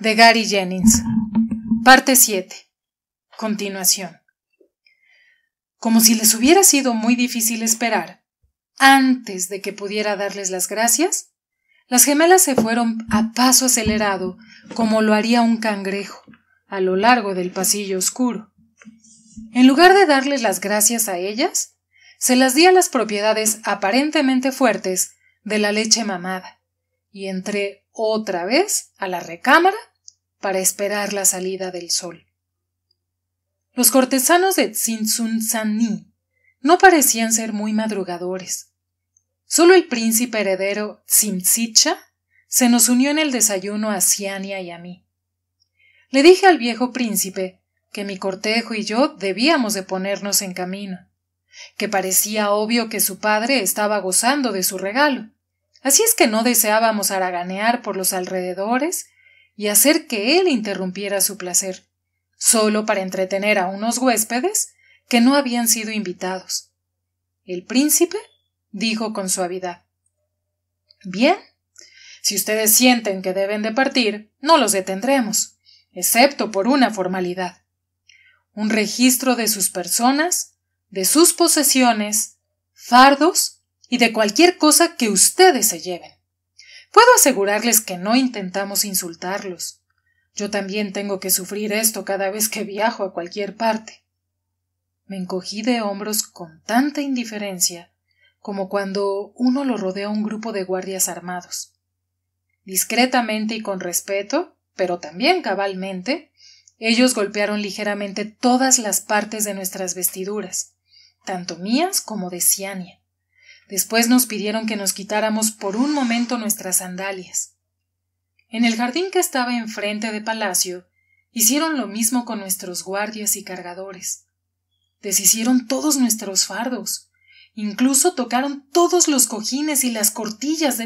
de Gary Jennings. Parte 7. Continuación. Como si les hubiera sido muy difícil esperar, antes de que pudiera darles las gracias, las gemelas se fueron a paso acelerado, como lo haría un cangrejo, a lo largo del pasillo oscuro. En lugar de darles las gracias a ellas, se las di a las propiedades aparentemente fuertes de la leche mamada, y entré otra vez a la recámara para esperar la salida del sol. Los cortesanos de Tsintzunzani no parecían ser muy madrugadores. Solo el príncipe heredero Tsintzicha se nos unió en el desayuno a Siania y a mí. Le dije al viejo príncipe que mi cortejo y yo debíamos de ponernos en camino, que parecía obvio que su padre estaba gozando de su regalo, Así es que no deseábamos haraganear por los alrededores y hacer que él interrumpiera su placer, solo para entretener a unos huéspedes que no habían sido invitados. El príncipe dijo con suavidad Bien, si ustedes sienten que deben de partir, no los detendremos, excepto por una formalidad. Un registro de sus personas, de sus posesiones, fardos y de cualquier cosa que ustedes se lleven. Puedo asegurarles que no intentamos insultarlos. Yo también tengo que sufrir esto cada vez que viajo a cualquier parte. Me encogí de hombros con tanta indiferencia como cuando uno lo rodea un grupo de guardias armados. Discretamente y con respeto, pero también cabalmente, ellos golpearon ligeramente todas las partes de nuestras vestiduras, tanto mías como de Ciania. Después nos pidieron que nos quitáramos por un momento nuestras sandalias. En el jardín que estaba enfrente de palacio, hicieron lo mismo con nuestros guardias y cargadores. Deshicieron todos nuestros fardos, incluso tocaron todos los cojines y las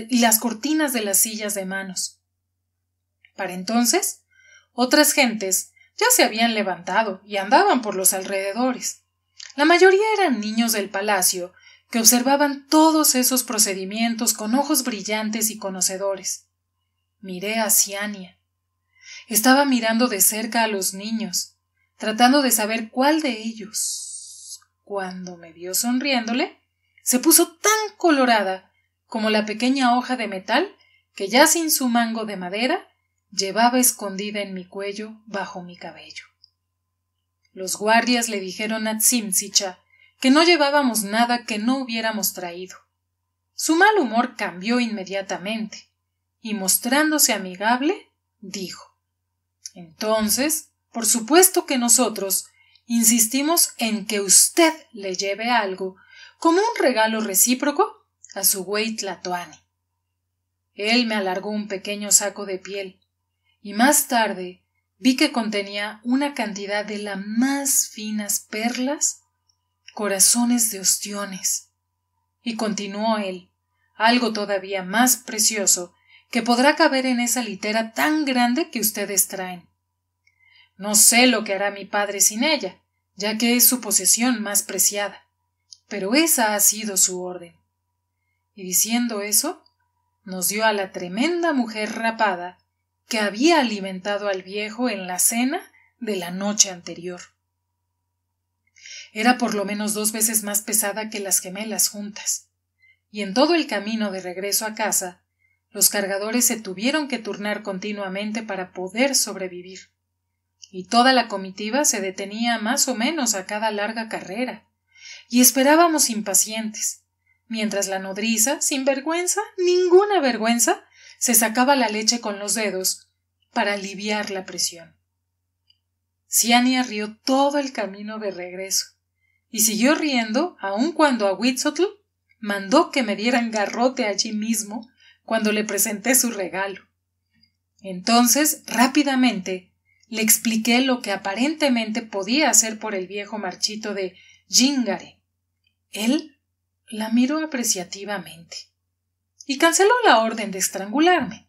y las cortinas de las sillas de manos. Para entonces, otras gentes ya se habían levantado y andaban por los alrededores. La mayoría eran niños del palacio que observaban todos esos procedimientos con ojos brillantes y conocedores. Miré a siania Estaba mirando de cerca a los niños, tratando de saber cuál de ellos. Cuando me vio sonriéndole, se puso tan colorada como la pequeña hoja de metal que ya sin su mango de madera llevaba escondida en mi cuello bajo mi cabello. Los guardias le dijeron a que no llevábamos nada que no hubiéramos traído. Su mal humor cambió inmediatamente, y mostrándose amigable, dijo Entonces, por supuesto que nosotros insistimos en que usted le lleve algo como un regalo recíproco a su güey Tlatoani. Él me alargó un pequeño saco de piel, y más tarde vi que contenía una cantidad de las más finas perlas corazones de ostiones. Y continuó él, algo todavía más precioso que podrá caber en esa litera tan grande que ustedes traen. No sé lo que hará mi padre sin ella, ya que es su posesión más preciada, pero esa ha sido su orden. Y diciendo eso, nos dio a la tremenda mujer rapada que había alimentado al viejo en la cena de la noche anterior. Era por lo menos dos veces más pesada que las gemelas juntas. Y en todo el camino de regreso a casa, los cargadores se tuvieron que turnar continuamente para poder sobrevivir. Y toda la comitiva se detenía más o menos a cada larga carrera. Y esperábamos impacientes, mientras la nodriza, sin vergüenza, ninguna vergüenza, se sacaba la leche con los dedos para aliviar la presión. Ciania rió todo el camino de regreso, y siguió riendo aun cuando a Huitzotl mandó que me dieran garrote allí mismo cuando le presenté su regalo. Entonces, rápidamente, le expliqué lo que aparentemente podía hacer por el viejo marchito de Jingare. Él la miró apreciativamente y canceló la orden de estrangularme.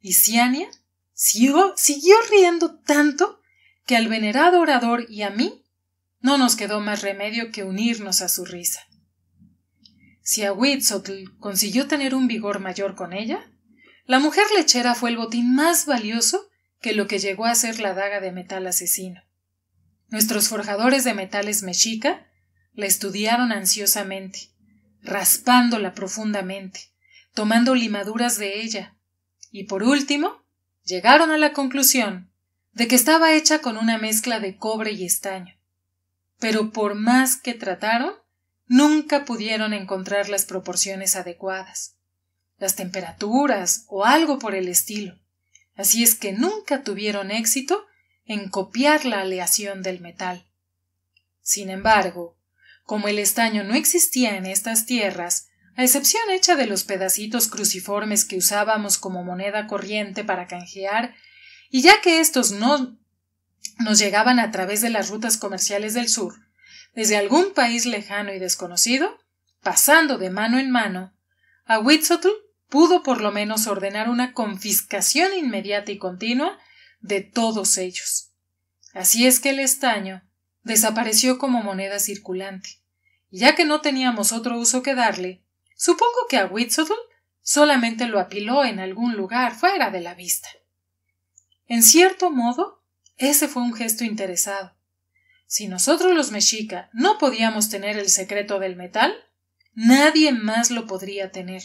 Y Siania siguió riendo tanto que al venerado orador y a mí no nos quedó más remedio que unirnos a su risa. Si a Huitzotl consiguió tener un vigor mayor con ella, la mujer lechera fue el botín más valioso que lo que llegó a ser la daga de metal asesino. Nuestros forjadores de metales mexica la estudiaron ansiosamente, raspándola profundamente, tomando limaduras de ella, y por último, llegaron a la conclusión de que estaba hecha con una mezcla de cobre y estaño pero por más que trataron, nunca pudieron encontrar las proporciones adecuadas, las temperaturas o algo por el estilo. Así es que nunca tuvieron éxito en copiar la aleación del metal. Sin embargo, como el estaño no existía en estas tierras, a excepción hecha de los pedacitos cruciformes que usábamos como moneda corriente para canjear, y ya que estos no nos llegaban a través de las rutas comerciales del sur, desde algún país lejano y desconocido, pasando de mano en mano, a Huitzotl pudo por lo menos ordenar una confiscación inmediata y continua de todos ellos. Así es que el estaño desapareció como moneda circulante, y ya que no teníamos otro uso que darle, supongo que a Huitzotl solamente lo apiló en algún lugar fuera de la vista. En cierto modo, ese fue un gesto interesado. Si nosotros los mexica no podíamos tener el secreto del metal, nadie más lo podría tener.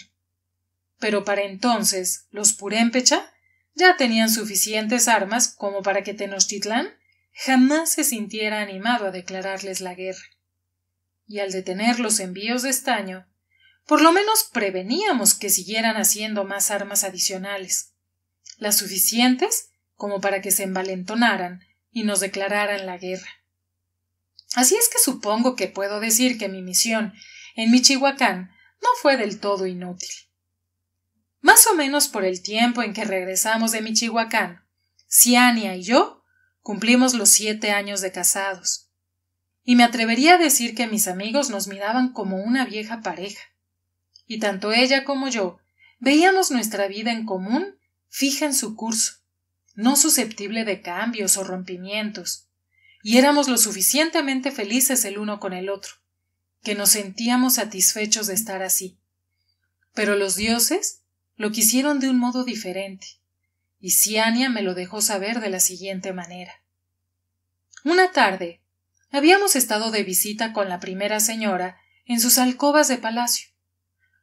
Pero para entonces los purémpecha ya tenían suficientes armas como para que Tenochtitlán jamás se sintiera animado a declararles la guerra. Y al detener los envíos de estaño, por lo menos preveníamos que siguieran haciendo más armas adicionales, las suficientes como para que se envalentonaran y nos declararan la guerra. Así es que supongo que puedo decir que mi misión en Michihuacán no fue del todo inútil. Más o menos por el tiempo en que regresamos de Michihuacán, Ciania y yo cumplimos los siete años de casados. Y me atrevería a decir que mis amigos nos miraban como una vieja pareja. Y tanto ella como yo veíamos nuestra vida en común fija en su curso no susceptible de cambios o rompimientos, y éramos lo suficientemente felices el uno con el otro, que nos sentíamos satisfechos de estar así. Pero los dioses lo quisieron de un modo diferente, y Ciania me lo dejó saber de la siguiente manera. Una tarde, habíamos estado de visita con la primera señora en sus alcobas de palacio.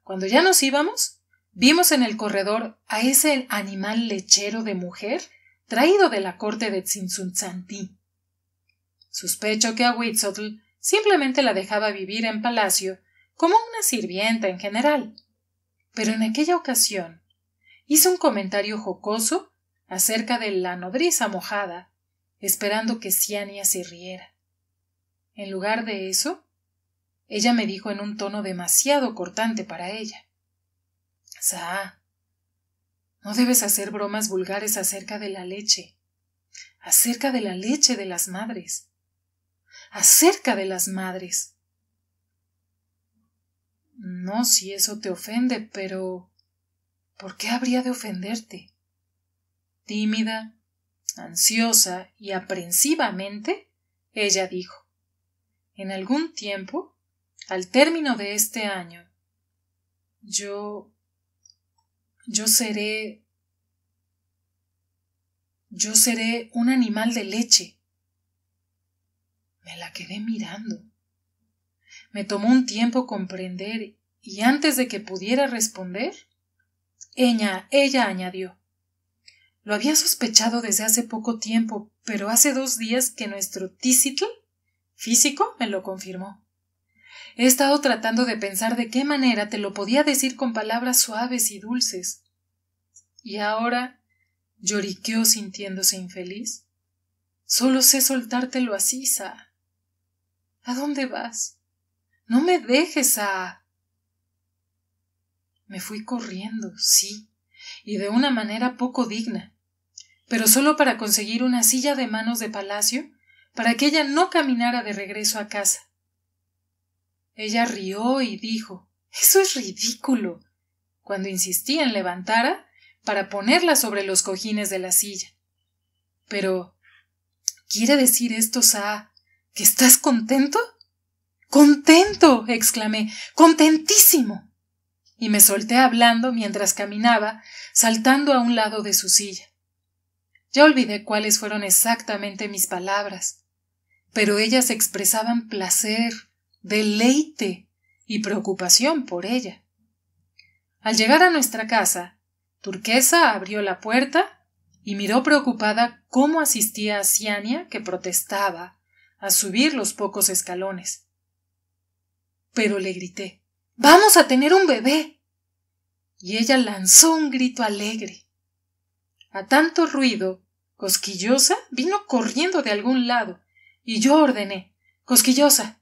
Cuando ya nos íbamos, vimos en el corredor a ese animal lechero de mujer traído de la corte de Tzintzuntzantí. Sospecho que a Huitzotl simplemente la dejaba vivir en palacio como una sirvienta en general. Pero en aquella ocasión hizo un comentario jocoso acerca de la nodriza mojada, esperando que Ciania se riera. En lugar de eso, ella me dijo en un tono demasiado cortante para ella. Sa, no debes hacer bromas vulgares acerca de la leche, acerca de la leche de las madres, acerca de las madres. No si eso te ofende, pero ¿por qué habría de ofenderte? Tímida, ansiosa y aprensivamente, ella dijo En algún tiempo, al término de este año, yo yo seré... Yo seré un animal de leche. Me la quedé mirando. Me tomó un tiempo comprender y antes de que pudiera responder, ella, ella añadió. Lo había sospechado desde hace poco tiempo, pero hace dos días que nuestro tícito físico me lo confirmó. He estado tratando de pensar de qué manera te lo podía decir con palabras suaves y dulces. Y ahora lloriqueó sintiéndose infeliz. Solo sé soltártelo así, Sa. ¿A dónde vas? No me dejes, Sa. Me fui corriendo, sí, y de una manera poco digna, pero solo para conseguir una silla de manos de palacio para que ella no caminara de regreso a casa ella rió y dijo Eso es ridículo. cuando insistí en levantara para ponerla sobre los cojines de la silla. Pero. ¿Quiere decir esto, sa que estás contento? ¡Contento! exclamé. ¡Contentísimo! Y me solté hablando mientras caminaba, saltando a un lado de su silla. Ya olvidé cuáles fueron exactamente mis palabras, pero ellas expresaban placer, deleite y preocupación por ella. Al llegar a nuestra casa, Turquesa abrió la puerta y miró preocupada cómo asistía a Ciania, que protestaba, a subir los pocos escalones. Pero le grité Vamos a tener un bebé. Y ella lanzó un grito alegre. A tanto ruido, Cosquillosa vino corriendo de algún lado, y yo ordené Cosquillosa,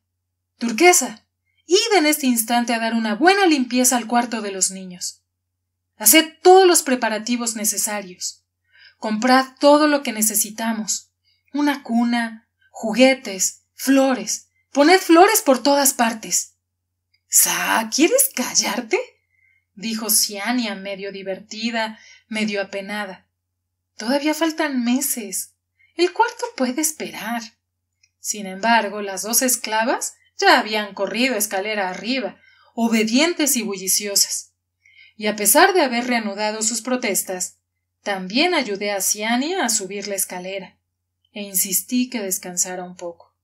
Turquesa, id en este instante a dar una buena limpieza al cuarto de los niños. Haced todos los preparativos necesarios. Comprad todo lo que necesitamos. Una cuna, juguetes, flores. Poned flores por todas partes. Sa, ¿quieres callarte? dijo Siania, medio divertida, medio apenada. Todavía faltan meses. El cuarto puede esperar. Sin embargo, las dos esclavas ya habían corrido escalera arriba, obedientes y bulliciosas. Y a pesar de haber reanudado sus protestas, también ayudé a Ciania a subir la escalera, e insistí que descansara un poco,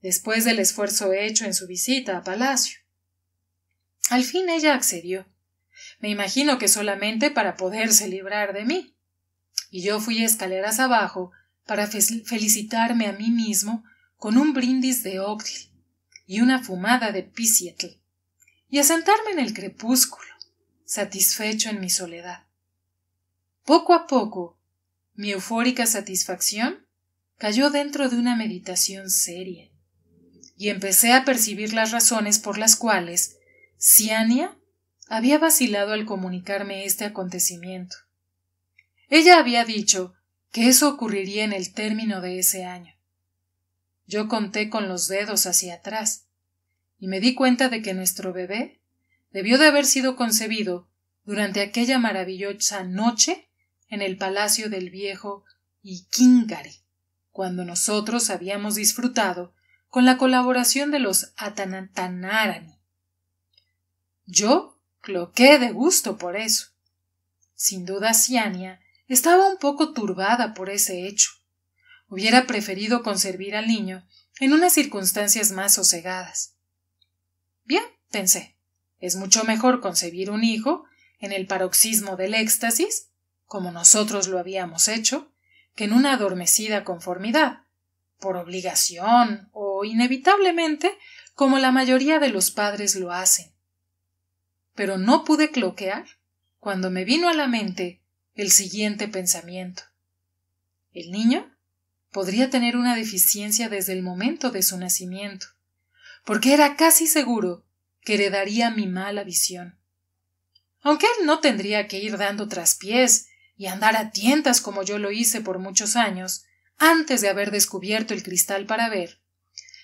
después del esfuerzo hecho en su visita a Palacio. Al fin ella accedió. Me imagino que solamente para poderse librar de mí. Y yo fui escaleras abajo para felicitarme a mí mismo con un brindis de óctil y una fumada de pisietl, y a sentarme en el crepúsculo, satisfecho en mi soledad. Poco a poco, mi eufórica satisfacción cayó dentro de una meditación seria, y empecé a percibir las razones por las cuales Ciania había vacilado al comunicarme este acontecimiento. Ella había dicho que eso ocurriría en el término de ese año. Yo conté con los dedos hacia atrás y me di cuenta de que nuestro bebé debió de haber sido concebido durante aquella maravillosa noche en el palacio del viejo Ikingari, cuando nosotros habíamos disfrutado con la colaboración de los Atanatanarani. Yo cloqué de gusto por eso. Sin duda Ciania estaba un poco turbada por ese hecho, Hubiera preferido conservar al niño en unas circunstancias más sosegadas. Bien, pensé, es mucho mejor concebir un hijo en el paroxismo del éxtasis, como nosotros lo habíamos hecho, que en una adormecida conformidad, por obligación o inevitablemente, como la mayoría de los padres lo hacen. Pero no pude cloquear cuando me vino a la mente el siguiente pensamiento. El niño podría tener una deficiencia desde el momento de su nacimiento, porque era casi seguro que heredaría mi mala visión. Aunque él no tendría que ir dando traspiés y andar a tientas como yo lo hice por muchos años, antes de haber descubierto el cristal para ver,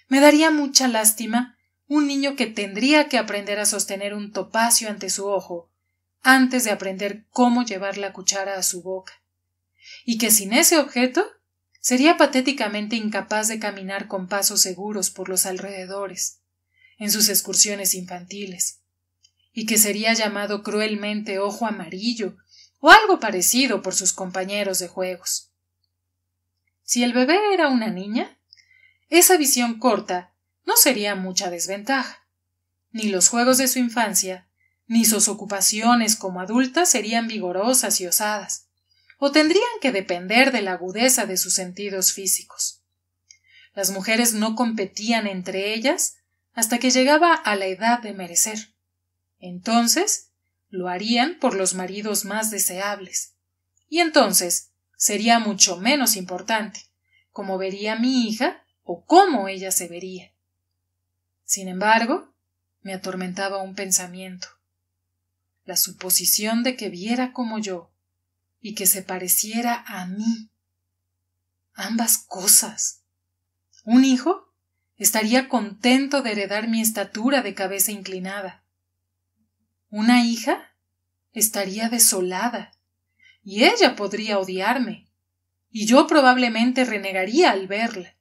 me daría mucha lástima un niño que tendría que aprender a sostener un topacio ante su ojo, antes de aprender cómo llevar la cuchara a su boca, y que sin ese objeto Sería patéticamente incapaz de caminar con pasos seguros por los alrededores, en sus excursiones infantiles, y que sería llamado cruelmente ojo amarillo o algo parecido por sus compañeros de juegos. Si el bebé era una niña, esa visión corta no sería mucha desventaja. Ni los juegos de su infancia, ni sus ocupaciones como adulta serían vigorosas y osadas o tendrían que depender de la agudeza de sus sentidos físicos. Las mujeres no competían entre ellas hasta que llegaba a la edad de merecer. Entonces, lo harían por los maridos más deseables. Y entonces, sería mucho menos importante cómo vería mi hija o cómo ella se vería. Sin embargo, me atormentaba un pensamiento. La suposición de que viera como yo y que se pareciera a mí. Ambas cosas. Un hijo estaría contento de heredar mi estatura de cabeza inclinada. Una hija estaría desolada, y ella podría odiarme, y yo probablemente renegaría al verla.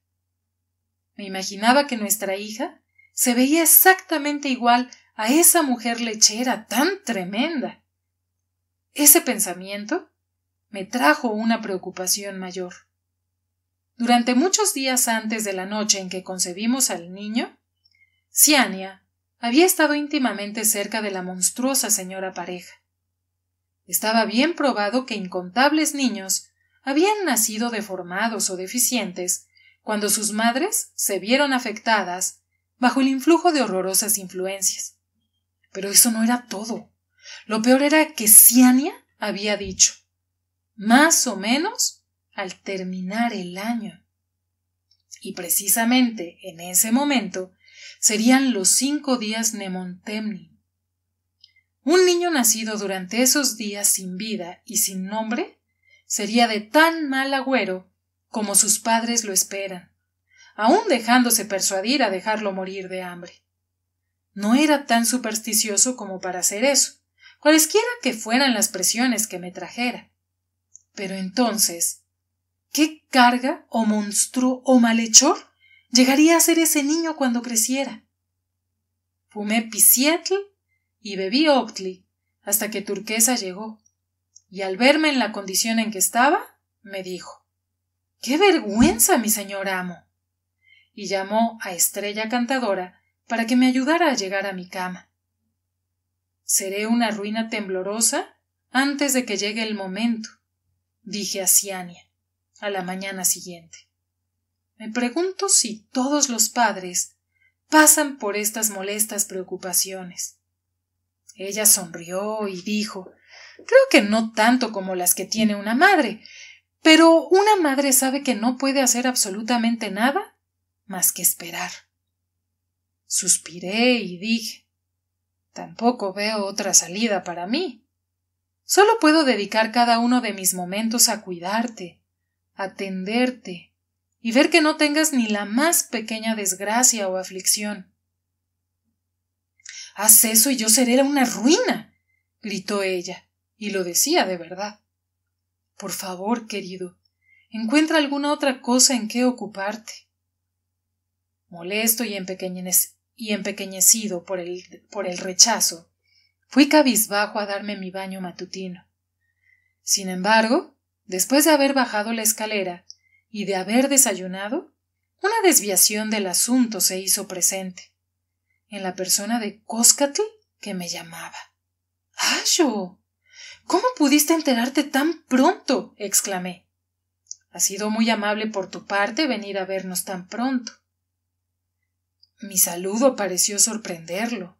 Me imaginaba que nuestra hija se veía exactamente igual a esa mujer lechera tan tremenda. Ese pensamiento me trajo una preocupación mayor. Durante muchos días antes de la noche en que concebimos al niño, Ciania había estado íntimamente cerca de la monstruosa señora pareja. Estaba bien probado que incontables niños habían nacido deformados o deficientes cuando sus madres se vieron afectadas bajo el influjo de horrorosas influencias. Pero eso no era todo. Lo peor era que Ciania había dicho más o menos al terminar el año. Y precisamente en ese momento serían los cinco días Nemontemni. Un niño nacido durante esos días sin vida y sin nombre sería de tan mal agüero como sus padres lo esperan, aun dejándose persuadir a dejarlo morir de hambre. No era tan supersticioso como para hacer eso, cualesquiera que fueran las presiones que me trajera. Pero entonces, ¿qué carga o monstruo o malhechor llegaría a ser ese niño cuando creciera? Fumé pisietl y bebí octli hasta que Turquesa llegó, y al verme en la condición en que estaba, me dijo ¡Qué vergüenza, mi señor amo! y llamó a Estrella Cantadora para que me ayudara a llegar a mi cama. Seré una ruina temblorosa antes de que llegue el momento, dije a Ciania a la mañana siguiente. Me pregunto si todos los padres pasan por estas molestas preocupaciones. Ella sonrió y dijo Creo que no tanto como las que tiene una madre, pero una madre sabe que no puede hacer absolutamente nada más que esperar. Suspiré y dije Tampoco veo otra salida para mí. Solo puedo dedicar cada uno de mis momentos a cuidarte, atenderte y ver que no tengas ni la más pequeña desgracia o aflicción. Haz eso y yo seré una ruina. gritó ella, y lo decía de verdad. Por favor, querido, encuentra alguna otra cosa en qué ocuparte. Molesto y, empequeñecido por el rechazo, Fui cabizbajo a darme mi baño matutino. Sin embargo, después de haber bajado la escalera y de haber desayunado, una desviación del asunto se hizo presente, en la persona de Coscatl que me llamaba. ¡Ayo! ¿Cómo pudiste enterarte tan pronto? exclamé. Ha sido muy amable por tu parte venir a vernos tan pronto. Mi saludo pareció sorprenderlo.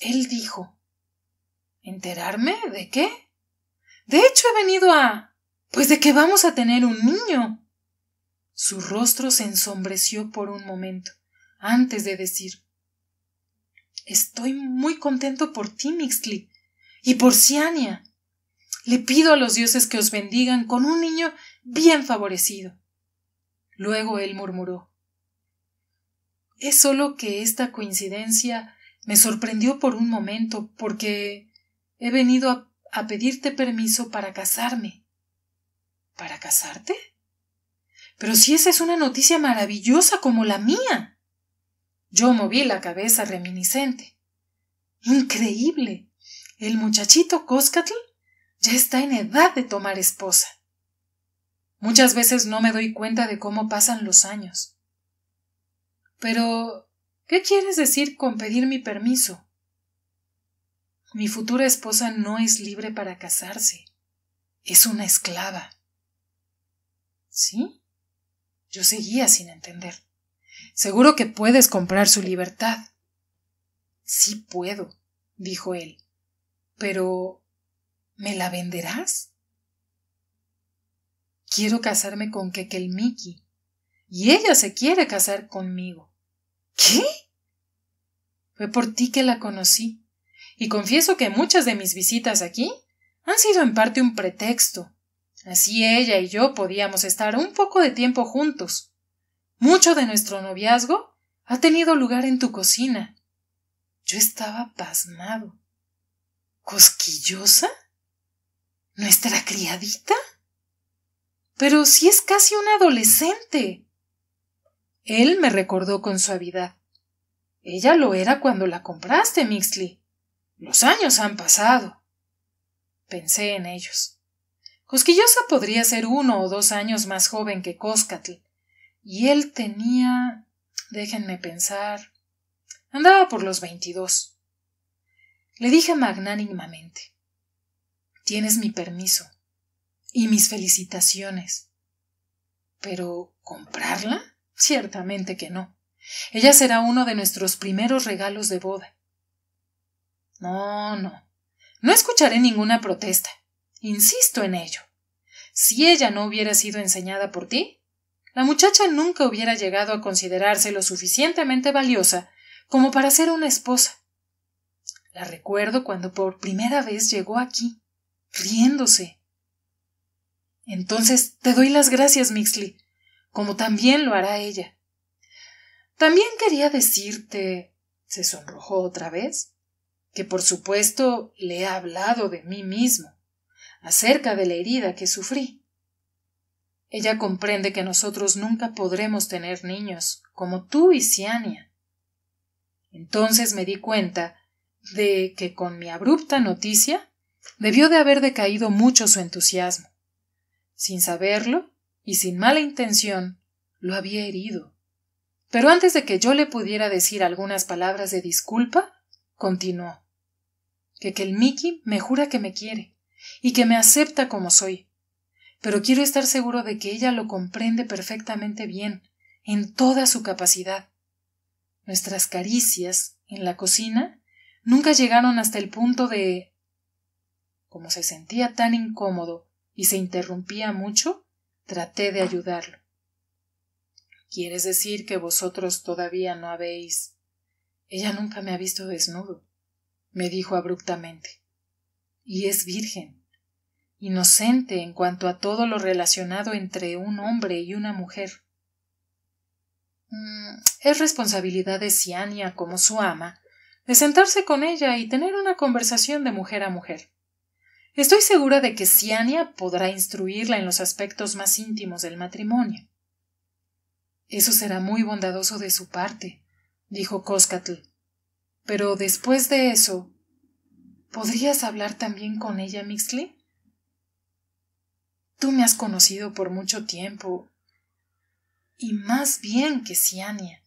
Él dijo ¿Enterarme? ¿De qué? De hecho, he venido a. Pues de que vamos a tener un niño. Su rostro se ensombreció por un momento, antes de decir Estoy muy contento por ti, Mixtli, y por Siania. Le pido a los dioses que os bendigan con un niño bien favorecido. Luego él murmuró Es solo que esta coincidencia me sorprendió por un momento, porque He venido a, pedirte permiso para casarme. ¿Para casarte? Pero si esa es una noticia maravillosa como la mía. Yo moví la cabeza reminiscente. Increíble. El muchachito Coscatl ya está en edad de tomar esposa. Muchas veces no me doy cuenta de cómo pasan los años. Pero, ¿qué quieres decir con pedir mi permiso? Mi futura esposa no es libre para casarse. Es una esclava. ¿Sí? Yo seguía sin entender. Seguro que puedes comprar su libertad. Sí puedo, dijo él. Pero. ¿Me la venderás? Quiero casarme con Kekelmiki. Y ella se quiere casar conmigo. ¿Qué? Fue por ti que la conocí y confieso que muchas de mis visitas aquí han sido en parte un pretexto. Así ella y yo podíamos estar un poco de tiempo juntos. Mucho de nuestro noviazgo ha tenido lugar en tu cocina. Yo estaba pasmado. ¿Cosquillosa? ¿Nuestra criadita? Pero si es casi una adolescente. Él me recordó con suavidad. Ella lo era cuando la compraste, Mixley. Los años han pasado. Pensé en ellos. Cosquillosa podría ser uno o dos años más joven que Coscatl, y él tenía. déjenme pensar. andaba por los veintidós. Le dije magnánimamente Tienes mi permiso y mis felicitaciones. Pero ¿comprarla? Ciertamente que no. Ella será uno de nuestros primeros regalos de boda. No, no. No escucharé ninguna protesta. Insisto en ello. Si ella no hubiera sido enseñada por ti, la muchacha nunca hubiera llegado a considerarse lo suficientemente valiosa como para ser una esposa. La recuerdo cuando por primera vez llegó aquí, riéndose. Entonces te doy las gracias, Mixley, como también lo hará ella. También quería decirte. se sonrojó otra vez que por supuesto le he hablado de mí mismo, acerca de la herida que sufrí. Ella comprende que nosotros nunca podremos tener niños, como tú y Ciania. Entonces me di cuenta de que con mi abrupta noticia debió de haber decaído mucho su entusiasmo. Sin saberlo y sin mala intención, lo había herido. Pero antes de que yo le pudiera decir algunas palabras de disculpa, continuó que, el Mickey me jura que me quiere y que me acepta como soy. Pero quiero estar seguro de que ella lo comprende perfectamente bien, en toda su capacidad. Nuestras caricias en la cocina nunca llegaron hasta el punto de... Como se sentía tan incómodo y se interrumpía mucho, traté de ayudarlo. ¿Quieres decir que vosotros todavía no habéis... Ella nunca me ha visto desnudo me dijo abruptamente. Y es virgen, inocente en cuanto a todo lo relacionado entre un hombre y una mujer. Mm, es responsabilidad de Siania, como su ama de sentarse con ella y tener una conversación de mujer a mujer. Estoy segura de que Siania podrá instruirla en los aspectos más íntimos del matrimonio. Eso será muy bondadoso de su parte, dijo Coscatl, pero después de eso, ¿podrías hablar también con ella, Mixley? Tú me has conocido por mucho tiempo, y más bien que Ciania.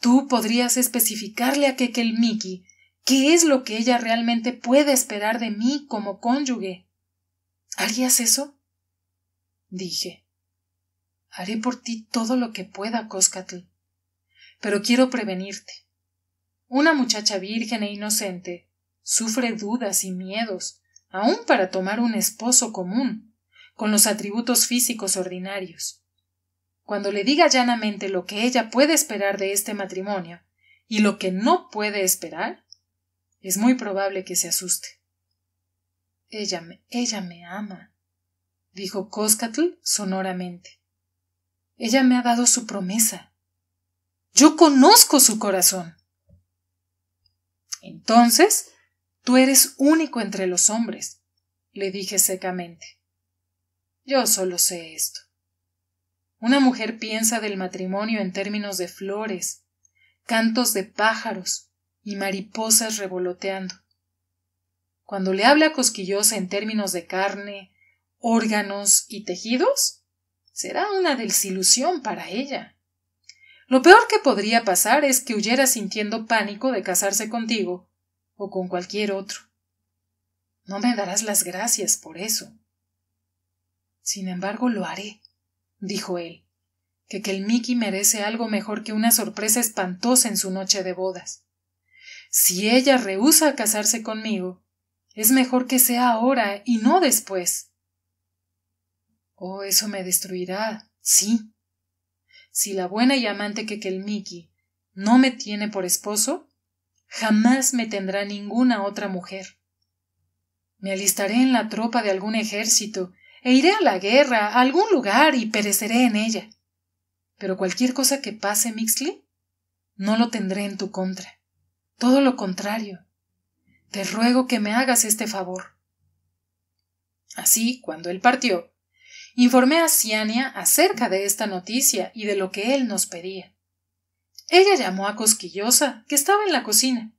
Tú podrías especificarle a Miki qué es lo que ella realmente puede esperar de mí como cónyuge. ¿Harías eso? Dije. Haré por ti todo lo que pueda, Coscatl. Pero quiero prevenirte. Una muchacha virgen e inocente sufre dudas y miedos, aun para tomar un esposo común, con los atributos físicos ordinarios. Cuando le diga llanamente lo que ella puede esperar de este matrimonio y lo que no puede esperar, es muy probable que se asuste. Ella me, ella me ama, dijo Coscatl sonoramente. Ella me ha dado su promesa. Yo conozco su corazón. Entonces, tú eres único entre los hombres, le dije secamente. Yo solo sé esto. Una mujer piensa del matrimonio en términos de flores, cantos de pájaros y mariposas revoloteando. Cuando le habla cosquillosa en términos de carne, órganos y tejidos, será una desilusión para ella. Lo peor que podría pasar es que huyera sintiendo pánico de casarse contigo o con cualquier otro. No me darás las gracias por eso. Sin embargo, lo haré, dijo él, que, que el Mickey merece algo mejor que una sorpresa espantosa en su noche de bodas. Si ella rehúsa casarse conmigo, es mejor que sea ahora y no después. Oh, eso me destruirá, sí, si la buena y amante Kekelmiki no me tiene por esposo, jamás me tendrá ninguna otra mujer. Me alistaré en la tropa de algún ejército e iré a la guerra, a algún lugar y pereceré en ella. Pero cualquier cosa que pase, Mixli, no lo tendré en tu contra. Todo lo contrario. Te ruego que me hagas este favor. Así, cuando él partió, Informé a Ciania acerca de esta noticia y de lo que él nos pedía. Ella llamó a Cosquillosa, que estaba en la cocina,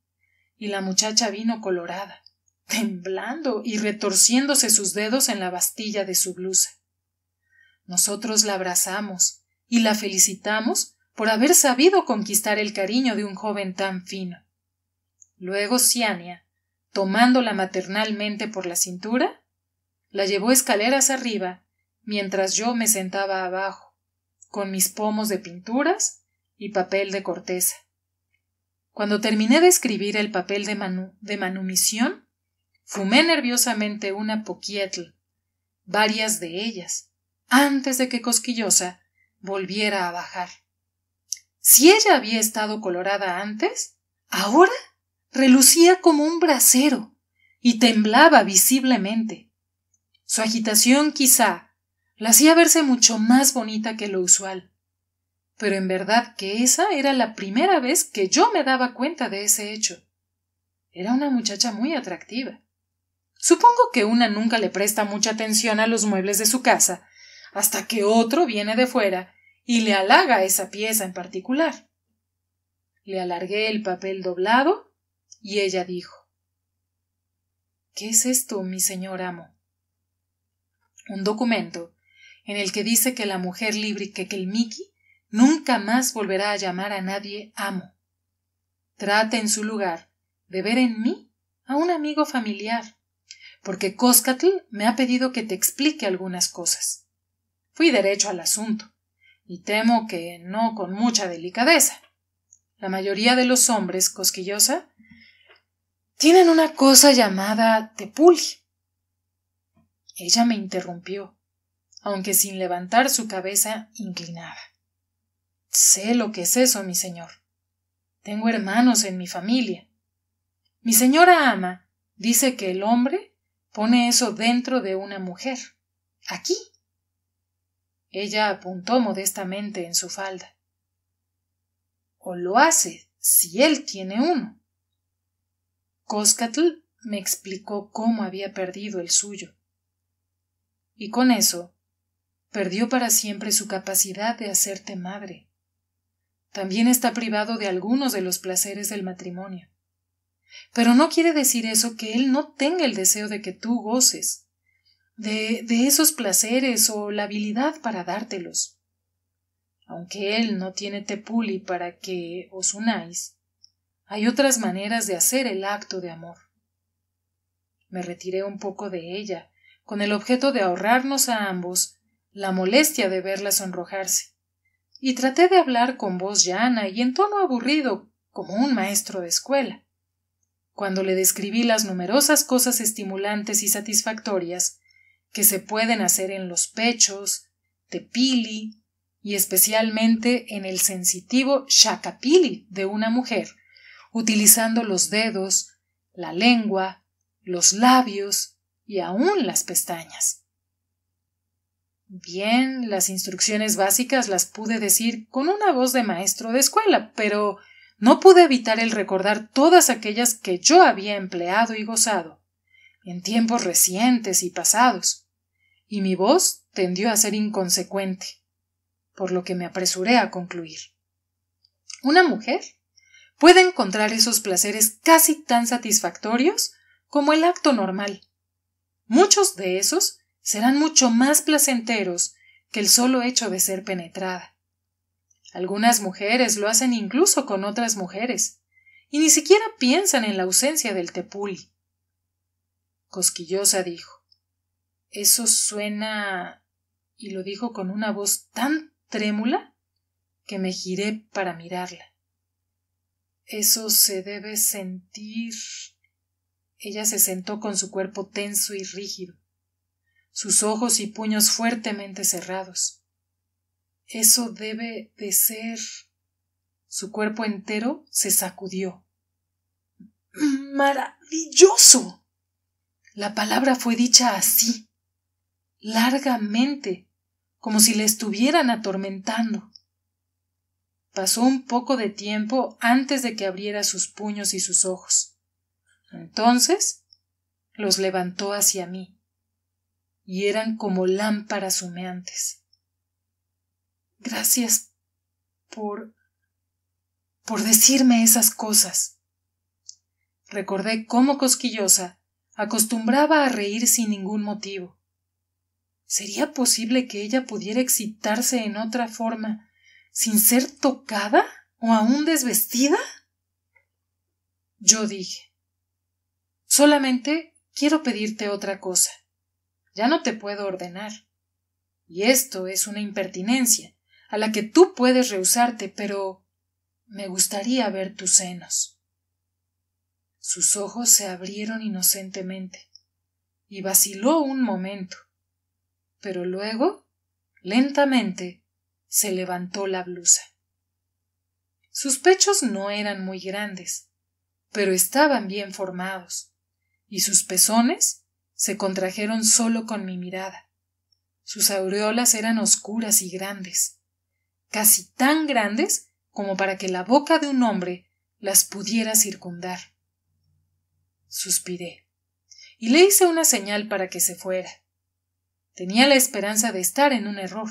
y la muchacha vino colorada, temblando y retorciéndose sus dedos en la bastilla de su blusa. Nosotros la abrazamos y la felicitamos por haber sabido conquistar el cariño de un joven tan fino. Luego Ciania, tomándola maternalmente por la cintura, la llevó escaleras arriba mientras yo me sentaba abajo, con mis pomos de pinturas y papel de corteza. Cuando terminé de escribir el papel de, manumisión, fumé nerviosamente una poquietl, varias de ellas, antes de que Cosquillosa volviera a bajar. Si ella había estado colorada antes, ahora relucía como un brasero y temblaba visiblemente. Su agitación quizá la hacía verse mucho más bonita que lo usual. Pero en verdad que esa era la primera vez que yo me daba cuenta de ese hecho. Era una muchacha muy atractiva. Supongo que una nunca le presta mucha atención a los muebles de su casa, hasta que otro viene de fuera y le halaga esa pieza en particular. Le alargué el papel doblado y ella dijo ¿Qué es esto, mi señor amo? Un documento en el que dice que la mujer libre Miki nunca más volverá a llamar a nadie amo. Trata en su lugar de ver en mí a un amigo familiar, porque Coscatl me ha pedido que te explique algunas cosas. Fui derecho al asunto, y temo que no con mucha delicadeza. La mayoría de los hombres, cosquillosa, tienen una cosa llamada tepuli. Ella me interrumpió aunque sin levantar su cabeza inclinada. Sé lo que es eso, mi señor. Tengo hermanos en mi familia. Mi señora ama dice que el hombre pone eso dentro de una mujer. Aquí. Ella apuntó modestamente en su falda. O lo hace si él tiene uno. Coscatl me explicó cómo había perdido el suyo. Y con eso perdió para siempre su capacidad de hacerte madre. También está privado de algunos de los placeres del matrimonio. Pero no quiere decir eso que él no tenga el deseo de que tú goces, de, de esos placeres o la habilidad para dártelos. Aunque él no tiene tepuli para que os unáis, hay otras maneras de hacer el acto de amor. Me retiré un poco de ella, con el objeto de ahorrarnos a ambos la molestia de verla sonrojarse, y traté de hablar con voz llana y en tono aburrido, como un maestro de escuela. Cuando le describí las numerosas cosas estimulantes y satisfactorias que se pueden hacer en los pechos, tepili y especialmente en el sensitivo chacapili de una mujer, utilizando los dedos, la lengua, los labios y aún las pestañas. Bien, las instrucciones básicas las pude decir con una voz de maestro de escuela, pero no pude evitar el recordar todas aquellas que yo había empleado y gozado, en tiempos recientes y pasados, y mi voz tendió a ser inconsecuente, por lo que me apresuré a concluir. Una mujer puede encontrar esos placeres casi tan satisfactorios como el acto normal. Muchos de esos serán mucho más placenteros que el solo hecho de ser penetrada. Algunas mujeres lo hacen incluso con otras mujeres, y ni siquiera piensan en la ausencia del tepuli. Cosquillosa dijo Eso suena. y lo dijo con una voz tan trémula que me giré para mirarla. Eso se debe sentir. Ella se sentó con su cuerpo tenso y rígido sus ojos y puños fuertemente cerrados. Eso debe de ser. Su cuerpo entero se sacudió. Maravilloso. La palabra fue dicha así, largamente, como si le estuvieran atormentando. Pasó un poco de tiempo antes de que abriera sus puños y sus ojos. Entonces los levantó hacia mí y eran como lámparas humeantes. Gracias por... por decirme esas cosas. Recordé cómo Cosquillosa acostumbraba a reír sin ningún motivo. ¿Sería posible que ella pudiera excitarse en otra forma sin ser tocada o aún desvestida? Yo dije Solamente quiero pedirte otra cosa. Ya no te puedo ordenar. Y esto es una impertinencia, a la que tú puedes rehusarte, pero me gustaría ver tus senos. Sus ojos se abrieron inocentemente, y vaciló un momento, pero luego, lentamente, se levantó la blusa. Sus pechos no eran muy grandes, pero estaban bien formados, y sus pezones se contrajeron solo con mi mirada. Sus aureolas eran oscuras y grandes, casi tan grandes como para que la boca de un hombre las pudiera circundar. Suspiré, y le hice una señal para que se fuera. Tenía la esperanza de estar en un error,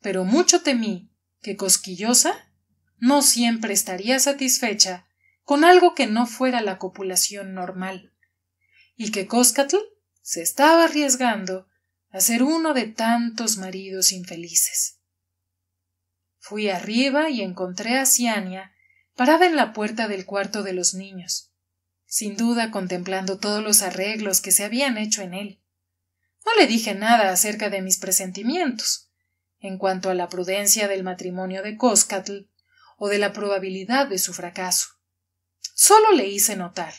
pero mucho temí que Cosquillosa no siempre estaría satisfecha con algo que no fuera la copulación normal, y que Coscatl se estaba arriesgando a ser uno de tantos maridos infelices. Fui arriba y encontré a Ciania parada en la puerta del cuarto de los niños, sin duda contemplando todos los arreglos que se habían hecho en él. No le dije nada acerca de mis presentimientos, en cuanto a la prudencia del matrimonio de Coscatl o de la probabilidad de su fracaso. Solo le hice notar.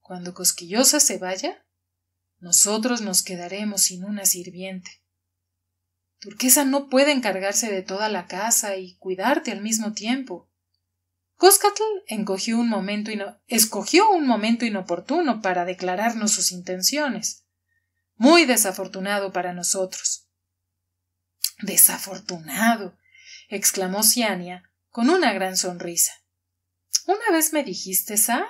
Cuando Cosquillosa se vaya, nosotros nos quedaremos sin una sirviente. Turquesa no puede encargarse de toda la casa y cuidarte al mismo tiempo. Coscatl encogió un momento escogió un momento inoportuno para declararnos sus intenciones. Muy desafortunado para nosotros. Desafortunado. exclamó Ciania con una gran sonrisa. Una vez me dijiste, Sa,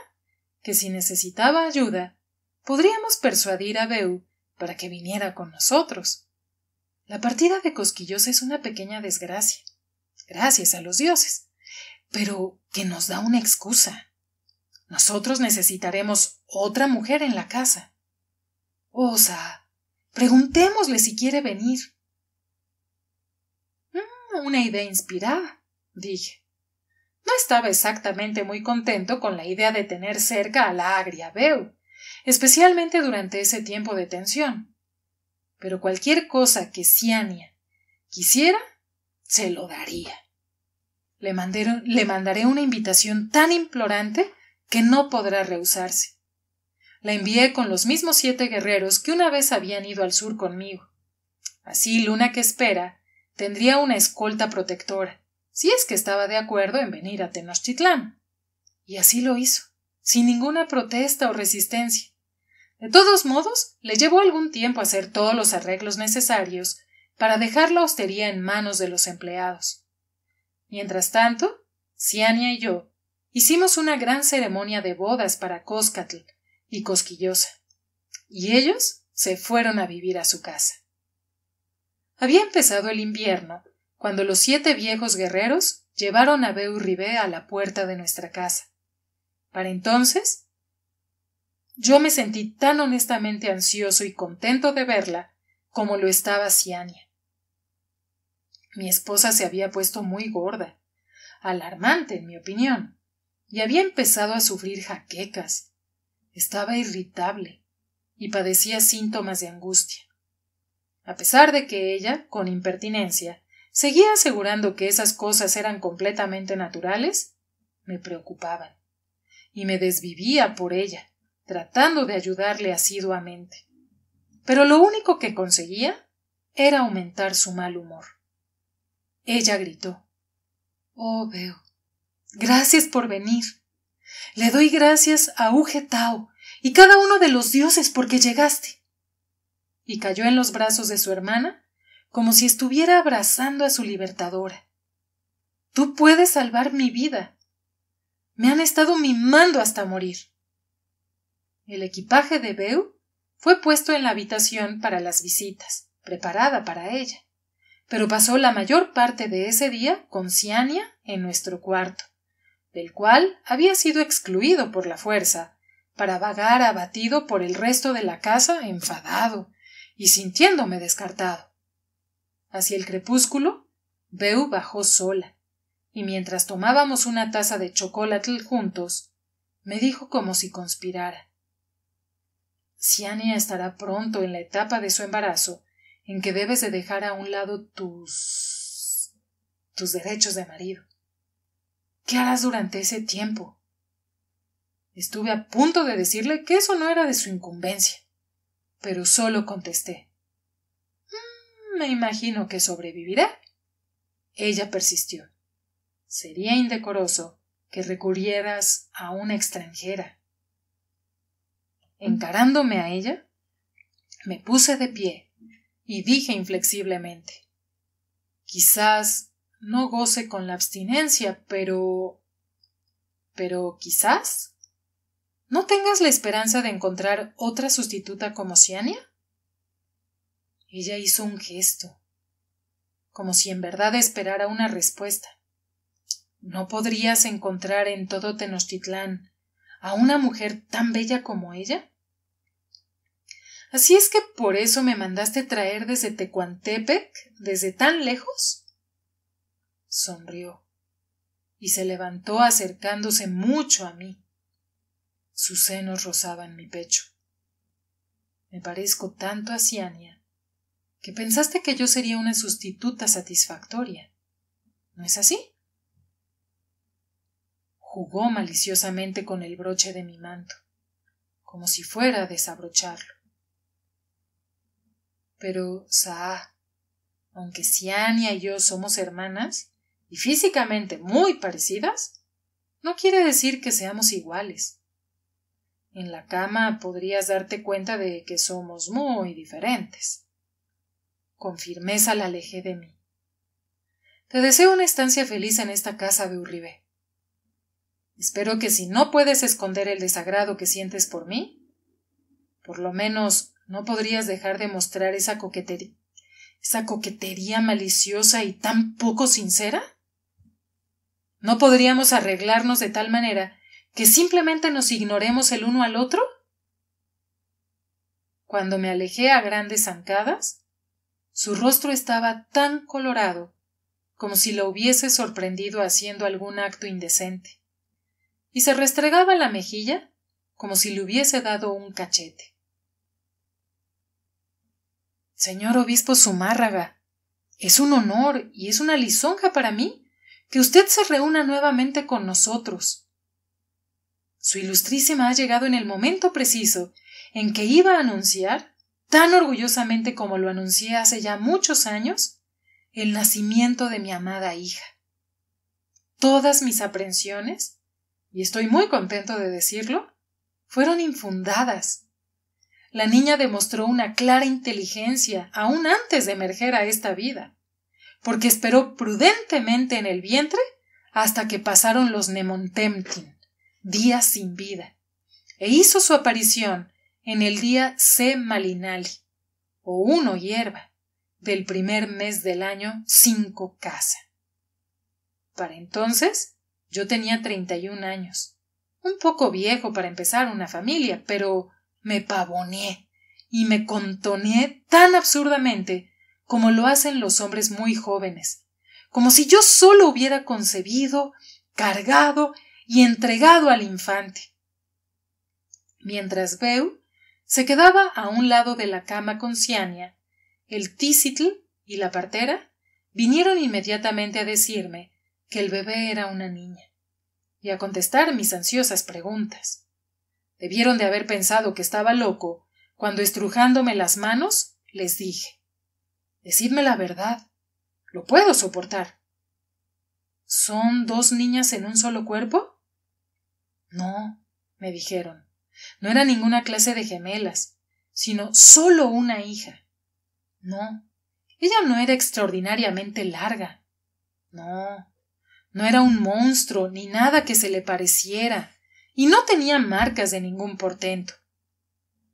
que si necesitaba ayuda, podríamos persuadir a Beu para que viniera con nosotros. La partida de Cosquillosa es una pequeña desgracia, gracias a los dioses, pero que nos da una excusa. Nosotros necesitaremos otra mujer en la casa. Osa, preguntémosle si quiere venir. Mm, una idea inspirada, dije. No estaba exactamente muy contento con la idea de tener cerca a la agria Beu, especialmente durante ese tiempo de tensión. Pero cualquier cosa que Siania quisiera, se lo daría. Le, le mandaré una invitación tan implorante que no podrá rehusarse. La envié con los mismos siete guerreros que una vez habían ido al sur conmigo. Así Luna que espera tendría una escolta protectora, si es que estaba de acuerdo en venir a Tenochtitlán. Y así lo hizo sin ninguna protesta o resistencia. De todos modos, le llevó algún tiempo hacer todos los arreglos necesarios para dejar la hostería en manos de los empleados. Mientras tanto, Ciania y yo hicimos una gran ceremonia de bodas para Coscatl y Cosquillosa, y ellos se fueron a vivir a su casa. Había empezado el invierno cuando los siete viejos guerreros llevaron a Beurribé a la puerta de nuestra casa. Para entonces, yo me sentí tan honestamente ansioso y contento de verla como lo estaba Ciania. Mi esposa se había puesto muy gorda, alarmante en mi opinión, y había empezado a sufrir jaquecas. Estaba irritable y padecía síntomas de angustia. A pesar de que ella, con impertinencia, seguía asegurando que esas cosas eran completamente naturales, me preocupaban y me desvivía por ella, tratando de ayudarle asiduamente. Pero lo único que conseguía era aumentar su mal humor. Ella gritó Oh, veo. Gracias por venir. Le doy gracias a Uge y cada uno de los dioses porque llegaste. Y cayó en los brazos de su hermana, como si estuviera abrazando a su libertadora. Tú puedes salvar mi vida, me han estado mimando hasta morir. El equipaje de Beu fue puesto en la habitación para las visitas, preparada para ella, pero pasó la mayor parte de ese día con Ciania en nuestro cuarto, del cual había sido excluido por la fuerza, para vagar abatido por el resto de la casa enfadado y sintiéndome descartado. Hacia el crepúsculo, Beu bajó sola, y mientras tomábamos una taza de chocolate juntos, me dijo como si conspirara. Ciania estará pronto en la etapa de su embarazo en que debes de dejar a un lado tus tus derechos de marido. ¿Qué harás durante ese tiempo? Estuve a punto de decirle que eso no era de su incumbencia, pero solo contesté. Mm, me imagino que sobrevivirá. Ella persistió sería indecoroso que recurrieras a una extranjera. Encarándome a ella, me puse de pie y dije inflexiblemente Quizás no goce con la abstinencia, pero. pero quizás. ¿No tengas la esperanza de encontrar otra sustituta como Ciania? Ella hizo un gesto, como si en verdad esperara una respuesta. No podrías encontrar en todo Tenochtitlán a una mujer tan bella como ella. Así es que por eso me mandaste traer desde Tecuantepec, desde tan lejos. Sonrió y se levantó acercándose mucho a mí. Sus senos rozaban mi pecho. Me parezco tanto a Ciania que pensaste que yo sería una sustituta satisfactoria. ¿No es así? jugó maliciosamente con el broche de mi manto, como si fuera a desabrocharlo. Pero, Saa, aunque Siania y yo somos hermanas, y físicamente muy parecidas, no quiere decir que seamos iguales. En la cama podrías darte cuenta de que somos muy diferentes. Con firmeza la alejé de mí. Te deseo una estancia feliz en esta casa de Uribe. Espero que si no puedes esconder el desagrado que sientes por mí, por lo menos no podrías dejar de mostrar esa coquetería, esa coquetería maliciosa y tan poco sincera. ¿No podríamos arreglarnos de tal manera que simplemente nos ignoremos el uno al otro? Cuando me alejé a grandes zancadas, su rostro estaba tan colorado como si lo hubiese sorprendido haciendo algún acto indecente y se restregaba la mejilla como si le hubiese dado un cachete. Señor obispo Zumárraga, es un honor y es una lisonja para mí que usted se reúna nuevamente con nosotros. Su ilustrísima ha llegado en el momento preciso en que iba a anunciar, tan orgullosamente como lo anuncié hace ya muchos años, el nacimiento de mi amada hija. Todas mis aprensiones y estoy muy contento de decirlo, fueron infundadas. La niña demostró una clara inteligencia aún antes de emerger a esta vida, porque esperó prudentemente en el vientre hasta que pasaron los Nemontemtin, días sin vida, e hizo su aparición en el día C. Malinali, o uno hierba, del primer mes del año cinco casa. Para entonces, yo tenía treinta y un años. Un poco viejo para empezar una familia, pero me pavoneé y me contoneé tan absurdamente como lo hacen los hombres muy jóvenes, como si yo solo hubiera concebido, cargado y entregado al infante. Mientras Beu se quedaba a un lado de la cama con Ciania, el tícitl y la partera vinieron inmediatamente a decirme que el bebé era una niña, y a contestar mis ansiosas preguntas. Debieron de haber pensado que estaba loco cuando estrujándome las manos les dije Decidme la verdad. Lo puedo soportar. ¿Son dos niñas en un solo cuerpo? No, me dijeron. No era ninguna clase de gemelas, sino solo una hija. No, ella no era extraordinariamente larga. No, no era un monstruo ni nada que se le pareciera, y no tenía marcas de ningún portento.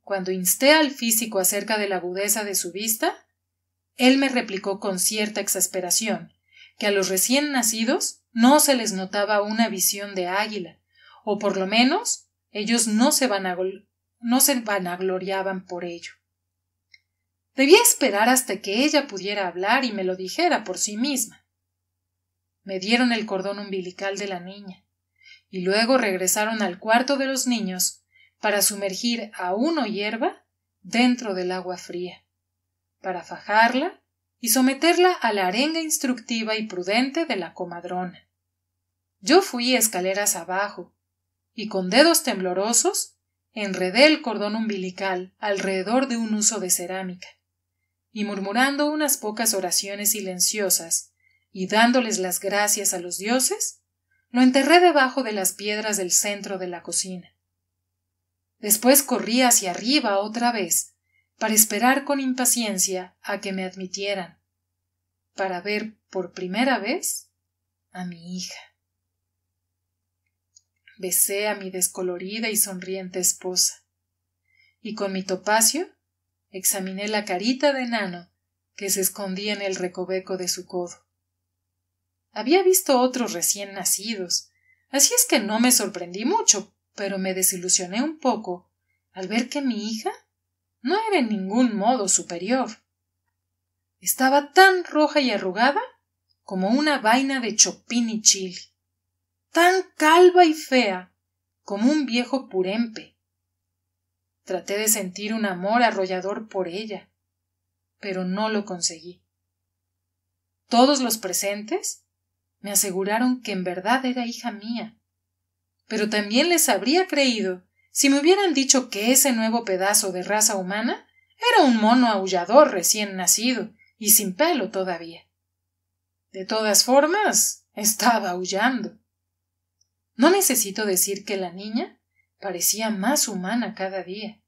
Cuando insté al físico acerca de la agudeza de su vista, él me replicó con cierta exasperación que a los recién nacidos no se les notaba una visión de águila, o por lo menos ellos no se, no se vanagloriaban por ello. Debía esperar hasta que ella pudiera hablar y me lo dijera por sí misma me dieron el cordón umbilical de la niña, y luego regresaron al cuarto de los niños para sumergir a uno hierba dentro del agua fría, para fajarla y someterla a la arenga instructiva y prudente de la comadrona. Yo fui escaleras abajo, y con dedos temblorosos enredé el cordón umbilical alrededor de un uso de cerámica, y murmurando unas pocas oraciones silenciosas, y dándoles las gracias a los dioses, lo enterré debajo de las piedras del centro de la cocina. Después corrí hacia arriba otra vez, para esperar con impaciencia a que me admitieran, para ver por primera vez a mi hija. Besé a mi descolorida y sonriente esposa, y con mi topacio examiné la carita de enano que se escondía en el recoveco de su codo. Había visto otros recién nacidos. Así es que no me sorprendí mucho, pero me desilusioné un poco al ver que mi hija no era en ningún modo superior. Estaba tan roja y arrugada como una vaina de chopín y chile, tan calva y fea como un viejo purempe. Traté de sentir un amor arrollador por ella, pero no lo conseguí. Todos los presentes me aseguraron que en verdad era hija mía. Pero también les habría creído si me hubieran dicho que ese nuevo pedazo de raza humana era un mono aullador recién nacido y sin pelo todavía. De todas formas, estaba aullando. No necesito decir que la niña parecía más humana cada día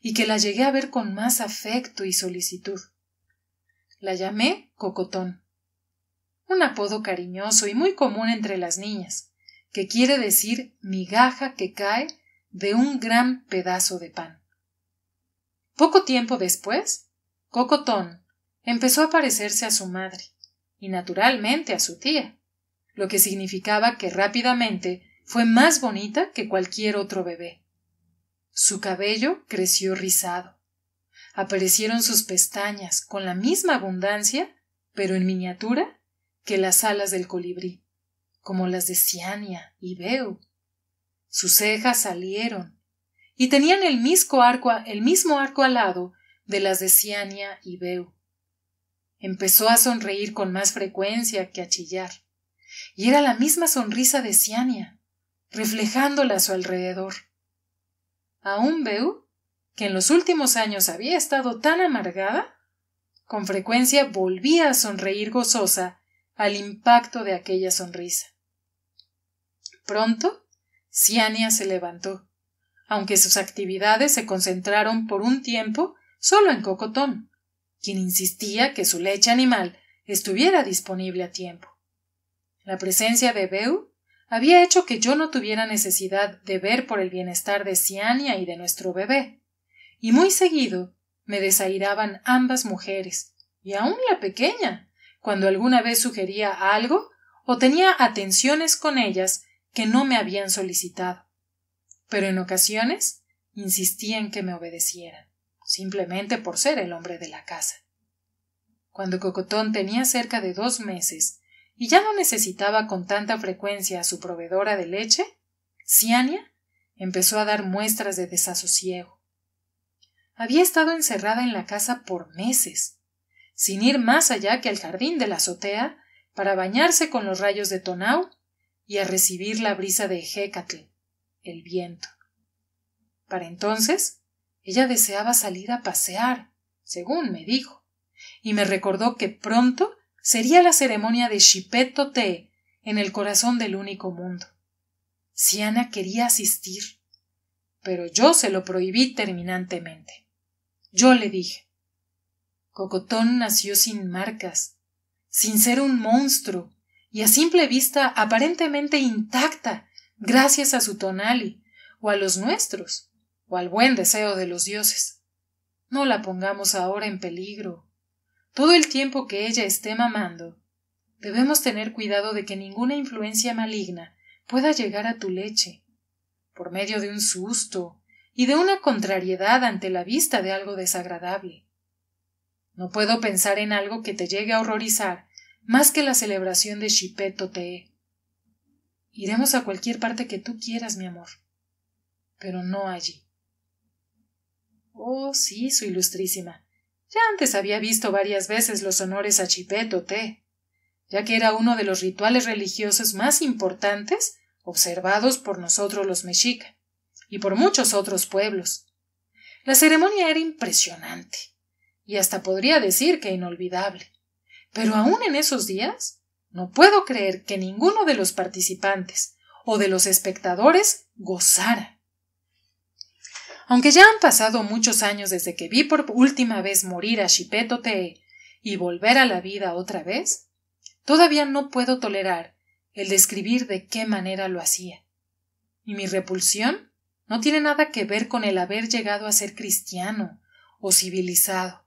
y que la llegué a ver con más afecto y solicitud. La llamé Cocotón un apodo cariñoso y muy común entre las niñas, que quiere decir migaja que cae de un gran pedazo de pan. Poco tiempo después, Cocotón empezó a parecerse a su madre, y naturalmente a su tía, lo que significaba que rápidamente fue más bonita que cualquier otro bebé. Su cabello creció rizado. Aparecieron sus pestañas con la misma abundancia, pero en miniatura que las alas del colibrí, como las de Ciania y Beu. Sus cejas salieron, y tenían el mismo arco, el mismo arco alado de las de Ciania y Beu. Empezó a sonreír con más frecuencia que a chillar, y era la misma sonrisa de Ciania, reflejándola a su alrededor. Aún Beu, que en los últimos años había estado tan amargada, con frecuencia volvía a sonreír gozosa al impacto de aquella sonrisa. Pronto, Ciania se levantó, aunque sus actividades se concentraron por un tiempo solo en Cocotón, quien insistía que su leche animal estuviera disponible a tiempo. La presencia de Beu había hecho que yo no tuviera necesidad de ver por el bienestar de Ciania y de nuestro bebé, y muy seguido me desairaban ambas mujeres, y aún la pequeña, cuando alguna vez sugería algo o tenía atenciones con ellas que no me habían solicitado. Pero en ocasiones insistía en que me obedecieran, simplemente por ser el hombre de la casa. Cuando Cocotón tenía cerca de dos meses y ya no necesitaba con tanta frecuencia a su proveedora de leche, Ciania empezó a dar muestras de desasosiego. Había estado encerrada en la casa por meses, sin ir más allá que al jardín de la azotea para bañarse con los rayos de Tonau y a recibir la brisa de Hécatl, el viento. Para entonces, ella deseaba salir a pasear, según me dijo, y me recordó que pronto sería la ceremonia de Shipeto en el corazón del único mundo. Siana quería asistir, pero yo se lo prohibí terminantemente. Yo le dije Cocotón nació sin marcas, sin ser un monstruo, y a simple vista aparentemente intacta, gracias a su tonali, o a los nuestros, o al buen deseo de los dioses. No la pongamos ahora en peligro. Todo el tiempo que ella esté mamando, debemos tener cuidado de que ninguna influencia maligna pueda llegar a tu leche, por medio de un susto y de una contrariedad ante la vista de algo desagradable. No puedo pensar en algo que te llegue a horrorizar más que la celebración de Shipeto Iremos a cualquier parte que tú quieras, mi amor. Pero no allí. Oh, sí, su ilustrísima. Ya antes había visto varias veces los honores a Chipeto ya que era uno de los rituales religiosos más importantes observados por nosotros los mexica y por muchos otros pueblos. La ceremonia era impresionante y hasta podría decir que inolvidable. Pero aún en esos días, no puedo creer que ninguno de los participantes o de los espectadores gozara. Aunque ya han pasado muchos años desde que vi por última vez morir a Shipeto y volver a la vida otra vez, todavía no puedo tolerar el describir de qué manera lo hacía. Y mi repulsión no tiene nada que ver con el haber llegado a ser cristiano o civilizado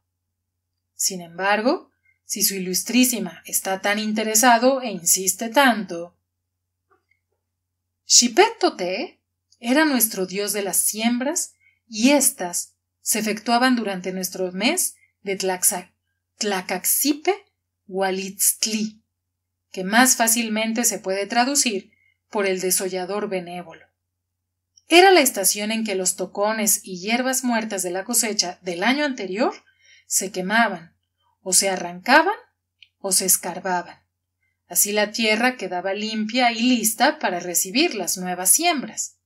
sin embargo, si su ilustrísima está tan interesado e insiste tanto. Shipetto era nuestro dios de las siembras y éstas se efectuaban durante nuestro mes de Tlacaxipe Walitztli, que más fácilmente se puede traducir por el desollador benévolo. Era la estación en que los tocones y hierbas muertas de la cosecha del año anterior se quemaban o se arrancaban o se escarbaban. Así la tierra quedaba limpia y lista para recibir las nuevas siembras.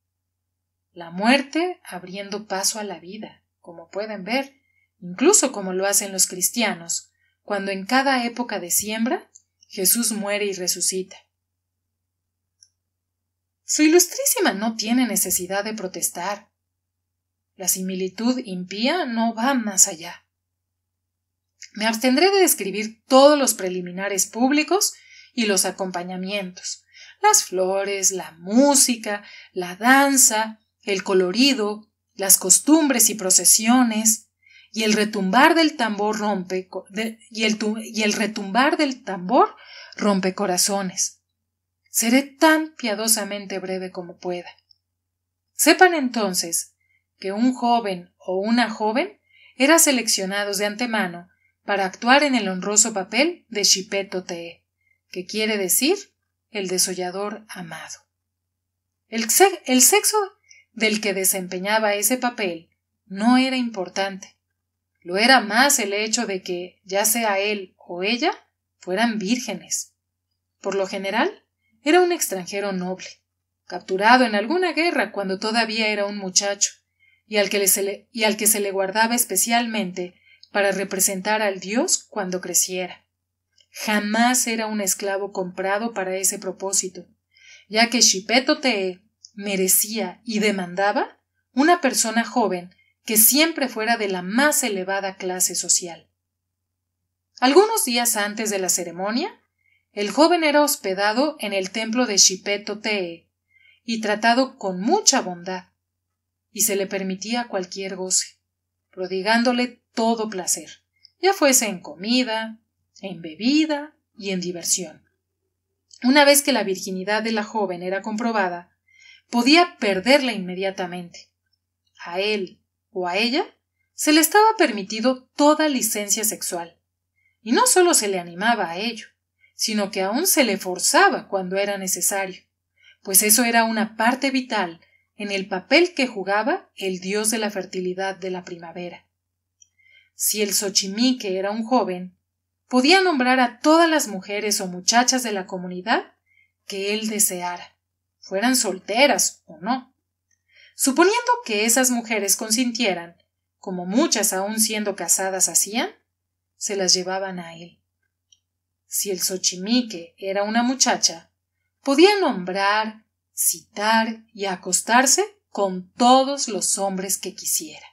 La muerte abriendo paso a la vida, como pueden ver, incluso como lo hacen los cristianos, cuando en cada época de siembra Jesús muere y resucita. Su ilustrísima no tiene necesidad de protestar. La similitud impía no va más allá. Me abstendré de describir todos los preliminares públicos y los acompañamientos, las flores, la música, la danza, el colorido, las costumbres y procesiones, y el retumbar del tambor rompe y el retumbar del tambor rompe corazones. Seré tan piadosamente breve como pueda. Sepan entonces que un joven o una joven era seleccionados de antemano para actuar en el honroso papel de te que quiere decir el desollador amado. El, sexo del que desempeñaba ese papel no era importante. Lo era más el hecho de que, ya sea él o ella, fueran vírgenes. Por lo general, era un extranjero noble, capturado en alguna guerra cuando todavía era un muchacho, y al y al que se le guardaba especialmente para representar al Dios cuando creciera. Jamás era un esclavo comprado para ese propósito, ya que te merecía y demandaba una persona joven que siempre fuera de la más elevada clase social. Algunos días antes de la ceremonia, el joven era hospedado en el templo de Shipetotee y tratado con mucha bondad, y se le permitía cualquier goce, prodigándole todo placer, ya fuese en comida, en bebida y en diversión. Una vez que la virginidad de la joven era comprobada, podía perderla inmediatamente. A él o a ella se le estaba permitido toda licencia sexual. Y no solo se le animaba a ello, sino que aún se le forzaba cuando era necesario, pues eso era una parte vital en el papel que jugaba el dios de la fertilidad de la primavera si el Xochimique era un joven, podía nombrar a todas las mujeres o muchachas de la comunidad que él deseara, fueran solteras o no. Suponiendo que esas mujeres consintieran, como muchas aún siendo casadas hacían, se las llevaban a él. Si el Xochimique era una muchacha, podía nombrar, citar y acostarse con todos los hombres que quisiera.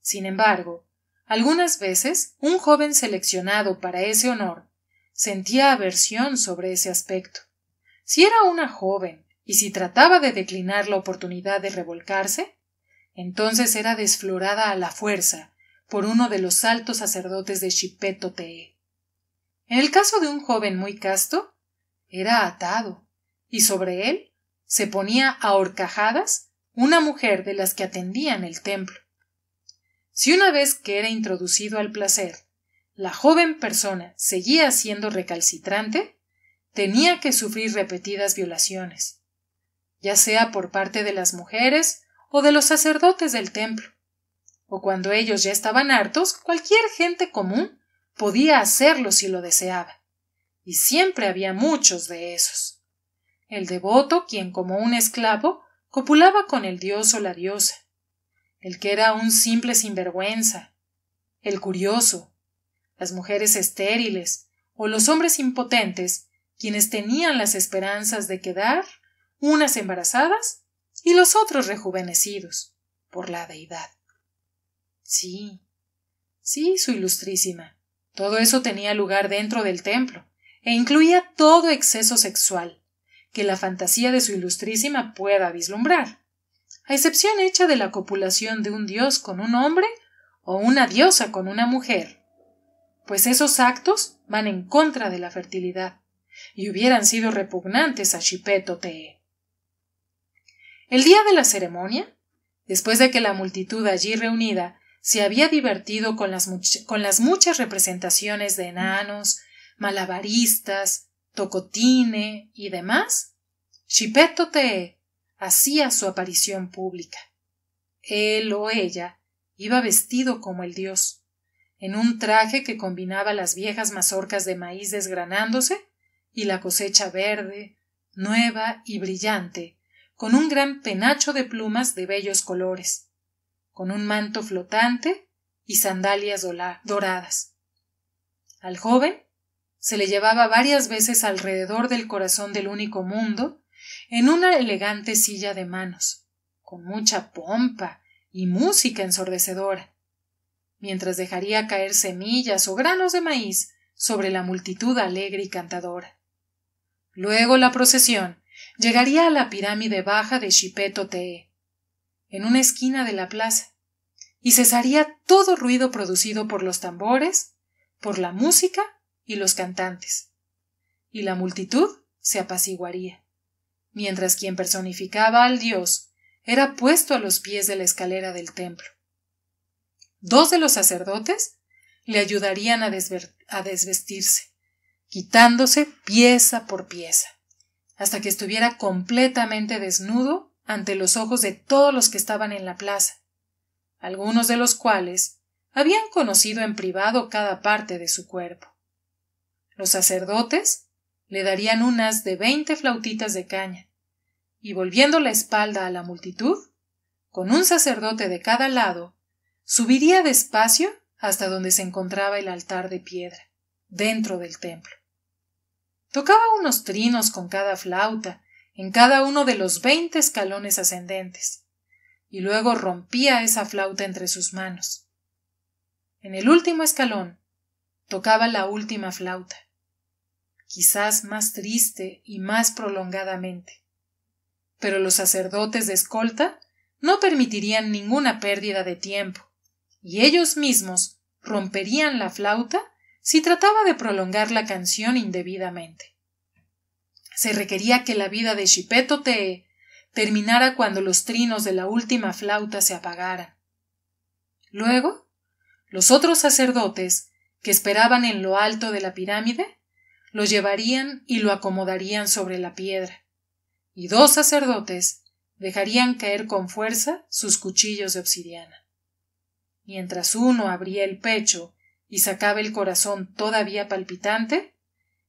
Sin embargo, algunas veces un joven seleccionado para ese honor sentía aversión sobre ese aspecto. Si era una joven y si trataba de declinar la oportunidad de revolcarse, entonces era desflorada a la fuerza por uno de los altos sacerdotes de Chipetote. En el caso de un joven muy casto, era atado, y sobre él se ponía a horcajadas una mujer de las que atendían el templo. Si una vez que era introducido al placer, la joven persona seguía siendo recalcitrante, tenía que sufrir repetidas violaciones, ya sea por parte de las mujeres o de los sacerdotes del templo, o cuando ellos ya estaban hartos, cualquier gente común podía hacerlo si lo deseaba, y siempre había muchos de esos. El devoto, quien como un esclavo, copulaba con el dios o la diosa, el que era un simple sinvergüenza, el curioso, las mujeres estériles o los hombres impotentes, quienes tenían las esperanzas de quedar unas embarazadas y los otros rejuvenecidos por la deidad. Sí, sí, su ilustrísima. Todo eso tenía lugar dentro del templo, e incluía todo exceso sexual, que la fantasía de su ilustrísima pueda vislumbrar a excepción hecha de la copulación de un dios con un hombre o una diosa con una mujer, pues esos actos van en contra de la fertilidad y hubieran sido repugnantes a Shipeto El día de la ceremonia, después de que la multitud allí reunida se había divertido con las, muchas representaciones de enanos, malabaristas, tocotine y demás, Shipetotee hacía su aparición pública. Él o ella iba vestido como el dios, en un traje que combinaba las viejas mazorcas de maíz desgranándose y la cosecha verde, nueva y brillante, con un gran penacho de plumas de bellos colores, con un manto flotante y sandalias doradas. Al joven se le llevaba varias veces alrededor del corazón del único mundo en una elegante silla de manos, con mucha pompa y música ensordecedora, mientras dejaría caer semillas o granos de maíz sobre la multitud alegre y cantadora. Luego la procesión llegaría a la pirámide baja de Chipeto en una esquina de la plaza, y cesaría todo ruido producido por los tambores, por la música y los cantantes, y la multitud se apaciguaría mientras quien personificaba al dios era puesto a los pies de la escalera del templo. Dos de los sacerdotes le ayudarían a, desvestirse, quitándose pieza por pieza, hasta que estuviera completamente desnudo ante los ojos de todos los que estaban en la plaza, algunos de los cuales habían conocido en privado cada parte de su cuerpo. Los sacerdotes le darían unas de veinte flautitas de caña, y volviendo la espalda a la multitud, con un sacerdote de cada lado, subiría despacio hasta donde se encontraba el altar de piedra, dentro del templo. Tocaba unos trinos con cada flauta, en cada uno de los veinte escalones ascendentes, y luego rompía esa flauta entre sus manos. En el último escalón tocaba la última flauta, quizás más triste y más prolongadamente. Pero los sacerdotes de escolta no permitirían ninguna pérdida de tiempo, y ellos mismos romperían la flauta si trataba de prolongar la canción indebidamente. Se requería que la vida de Shipeto terminara cuando los trinos de la última flauta se apagaran. Luego, los otros sacerdotes, que esperaban en lo alto de la pirámide, lo llevarían y lo acomodarían sobre la piedra, y dos sacerdotes dejarían caer con fuerza sus cuchillos de obsidiana. Mientras uno abría el pecho y sacaba el corazón todavía palpitante,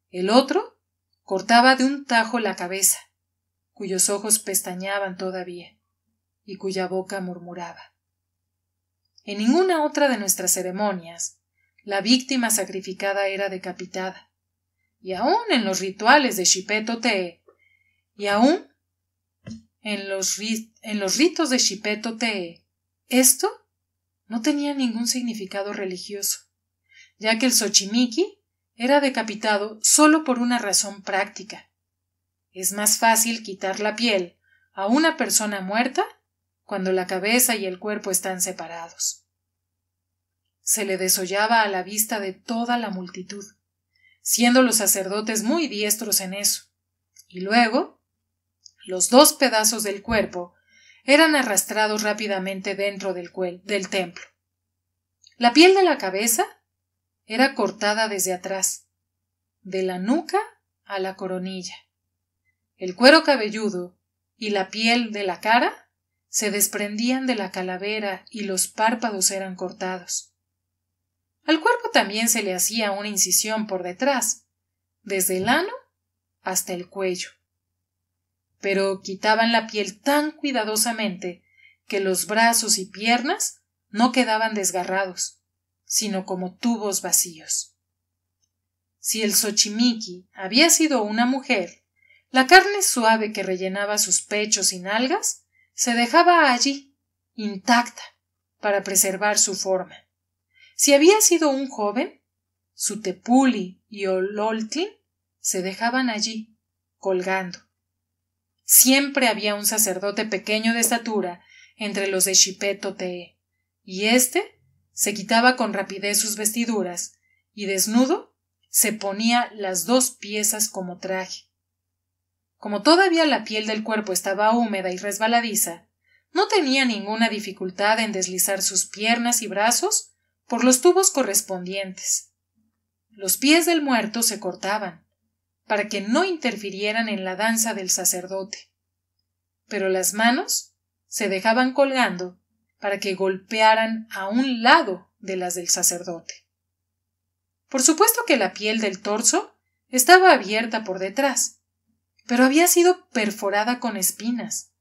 el otro cortaba de un tajo la cabeza, cuyos ojos pestañaban todavía y cuya boca murmuraba. En ninguna otra de nuestras ceremonias la víctima sacrificada era decapitada y aún en los rituales de Shippeto-te, y aún en los, ritos de Shippeto-te, Esto no tenía ningún significado religioso, ya que el Xochimiki era decapitado solo por una razón práctica. Es más fácil quitar la piel a una persona muerta cuando la cabeza y el cuerpo están separados. Se le desollaba a la vista de toda la multitud, siendo los sacerdotes muy diestros en eso. Y luego, los dos pedazos del cuerpo eran arrastrados rápidamente dentro del, del templo. La piel de la cabeza era cortada desde atrás, de la nuca a la coronilla. El cuero cabelludo y la piel de la cara se desprendían de la calavera y los párpados eran cortados. Al cuerpo también se le hacía una incisión por detrás, desde el ano hasta el cuello. Pero quitaban la piel tan cuidadosamente que los brazos y piernas no quedaban desgarrados, sino como tubos vacíos. Si el Xochimiki había sido una mujer, la carne suave que rellenaba sus pechos y nalgas se dejaba allí, intacta, para preservar su forma. Si había sido un joven, su tepuli y ololtlin se dejaban allí, colgando. Siempre había un sacerdote pequeño de estatura entre los de Chipeto y éste se quitaba con rapidez sus vestiduras y desnudo se ponía las dos piezas como traje. Como todavía la piel del cuerpo estaba húmeda y resbaladiza, no tenía ninguna dificultad en deslizar sus piernas y brazos por los tubos correspondientes. Los pies del muerto se cortaban, para que no interfirieran en la danza del sacerdote. Pero las manos se dejaban colgando para que golpearan a un lado de las del sacerdote. Por supuesto que la piel del torso estaba abierta por detrás, pero había sido perforada con espinas,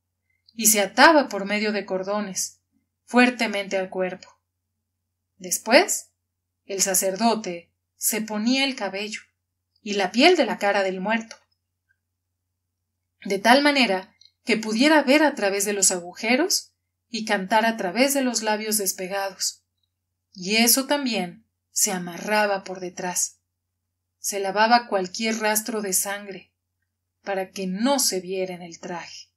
y se ataba por medio de cordones, fuertemente al cuerpo. Después, el sacerdote se ponía el cabello y la piel de la cara del muerto, de tal manera que pudiera ver a través de los agujeros y cantar a través de los labios despegados. Y eso también se amarraba por detrás. Se lavaba cualquier rastro de sangre, para que no se viera en el traje.